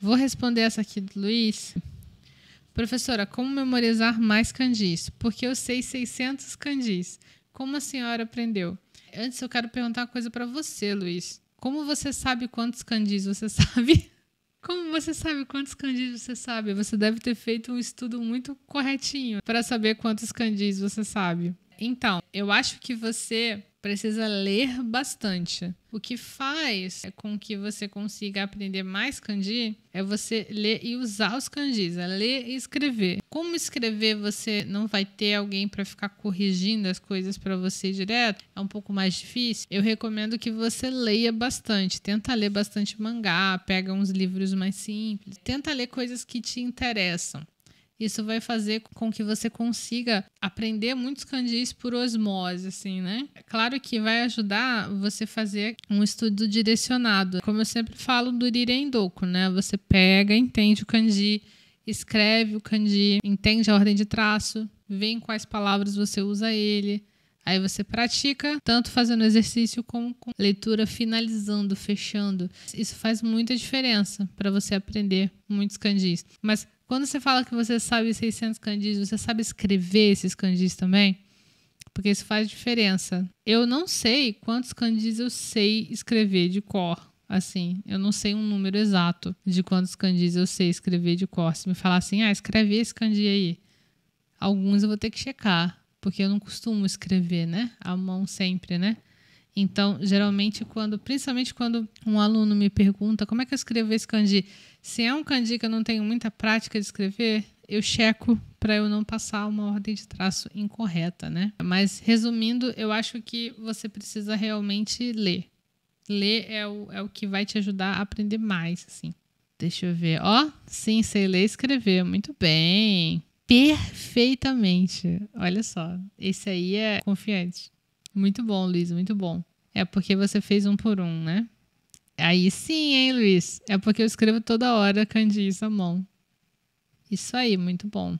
Vou responder essa aqui do Luiz. Professora, como memorizar mais candis? Porque eu sei 600 candis. Como a senhora aprendeu? Antes eu quero perguntar uma coisa para você, Luiz. Como você sabe quantos candis você sabe? Como você sabe quantos candis você sabe? Você deve ter feito um estudo muito corretinho para saber quantos candis você sabe. Então, eu acho que você precisa ler bastante. O que faz é, com que você consiga aprender mais kanji é você ler e usar os kanjis, é ler e escrever. Como escrever, você não vai ter alguém para ficar corrigindo as coisas para você direto, é um pouco mais difícil. Eu recomendo que você leia bastante, tenta ler bastante mangá, pega uns livros mais simples, tenta ler coisas que te interessam. Isso vai fazer com que você consiga aprender muitos candis por osmose, assim, né? Claro que vai ajudar você fazer um estudo direcionado. Como eu sempre falo do Rirendoku, né? Você pega, entende o kanji, escreve o kanji, entende a ordem de traço, vê em quais palavras você usa ele, Aí você pratica, tanto fazendo exercício como com leitura, finalizando, fechando. Isso faz muita diferença para você aprender muitos kanjis. Mas quando você fala que você sabe 600 kanjis, você sabe escrever esses kanjis também? Porque isso faz diferença. Eu não sei quantos kanjis eu sei escrever de cor. Assim, eu não sei um número exato de quantos kanjis eu sei escrever de cor. Se me falar assim, ah, escreve esse kanji aí. Alguns eu vou ter que checar porque eu não costumo escrever, né? A mão sempre, né? Então, geralmente, quando, principalmente quando um aluno me pergunta como é que eu escrevo esse kanji, se é um kanji que eu não tenho muita prática de escrever, eu checo para eu não passar uma ordem de traço incorreta, né? Mas resumindo, eu acho que você precisa realmente ler. Ler é o, é o que vai te ajudar a aprender mais, assim. Deixa eu ver. Ó, sim, sei ler e escrever. Muito bem perfeitamente. Olha só, esse aí é confiante. Muito bom, Luiz, muito bom. É porque você fez um por um, né? Aí sim, hein, Luiz? É porque eu escrevo toda hora Candice à mão. É isso aí, muito bom.